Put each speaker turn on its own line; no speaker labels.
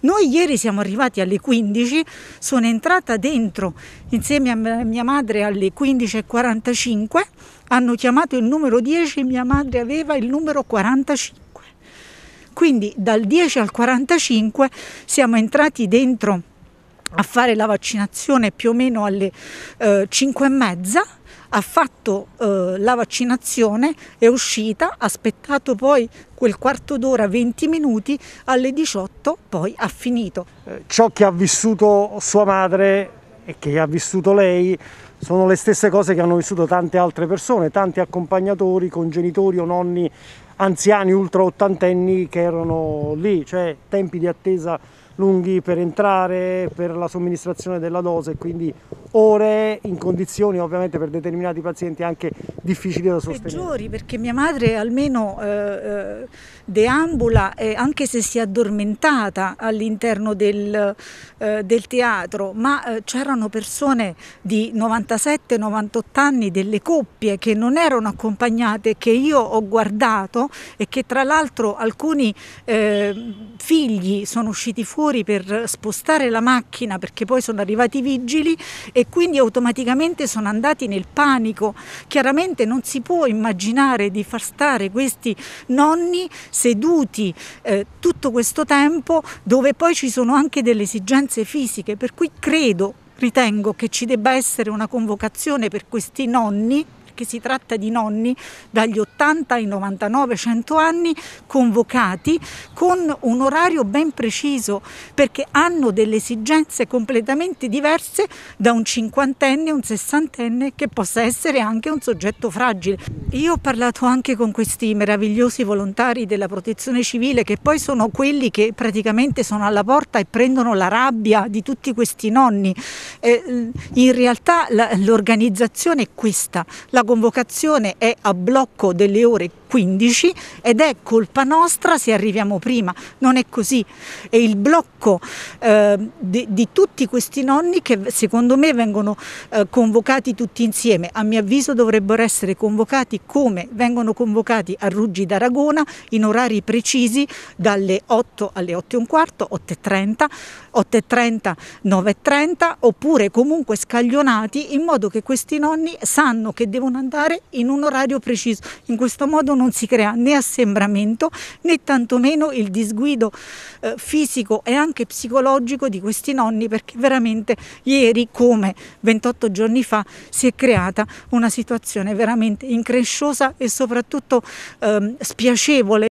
Noi ieri siamo arrivati alle 15, sono entrata dentro insieme a mia madre alle 15.45, hanno chiamato il numero 10, mia madre aveva il numero 45. Quindi dal 10 al 45 siamo entrati dentro a fare la vaccinazione più o meno alle eh, 5 ha fatto eh, la vaccinazione, è uscita, ha aspettato poi quel quarto d'ora, 20 minuti, alle 18
poi ha finito. Eh, ciò che ha vissuto sua madre e che ha vissuto lei sono le stesse cose che hanno vissuto tante altre persone, tanti accompagnatori, congenitori o nonni anziani ultra ottantenni che erano lì, cioè tempi di attesa lunghi per entrare, per la somministrazione della dose, e quindi ore in condizioni ovviamente per determinati pazienti anche difficili da sostenere. Peggiori
perché mia madre almeno eh, eh deambula eh, anche se si è addormentata all'interno del, eh, del, teatro, ma eh, c'erano persone di 97-98 anni, delle coppie che non erano accompagnate, che io ho guardato e che tra l'altro alcuni eh, figli sono usciti fuori per spostare la macchina perché poi sono arrivati i vigili e quindi automaticamente sono andati nel panico. Chiaramente non si può immaginare di far stare questi nonni seduti eh, tutto questo tempo dove poi ci sono anche delle esigenze fisiche, per cui credo, ritengo che ci debba essere una convocazione per questi nonni perché si tratta di nonni dagli 80 ai 99, 100 anni convocati con un orario ben preciso perché hanno delle esigenze completamente diverse da un cinquantenne, un sessantenne che possa essere anche un soggetto fragile. Io ho parlato anche con questi meravigliosi volontari della protezione civile che poi sono quelli che praticamente sono alla porta e prendono la rabbia di tutti questi nonni. Eh, in realtà l'organizzazione è questa, la convocazione è a blocco delle ore 15 ed è colpa nostra se arriviamo prima, non è così. È il blocco eh, di, di, tutti questi nonni che secondo me vengono eh, convocati tutti insieme, a mio avviso dovrebbero essere convocati come vengono convocati a Ruggi d'Aragona in orari precisi dalle 8 alle 8 e un quarto, 8 8 e e 30, 30, 9 e 30 oppure comunque scaglionati in modo che questi nonni sanno che devono andare in un orario preciso. In questo modo non si crea né assembramento né tantomeno il disguido eh, fisico e anche psicologico di questi nonni perché veramente ieri come 28 giorni fa si è creata una situazione veramente incresciosa e soprattutto ehm, spiacevole.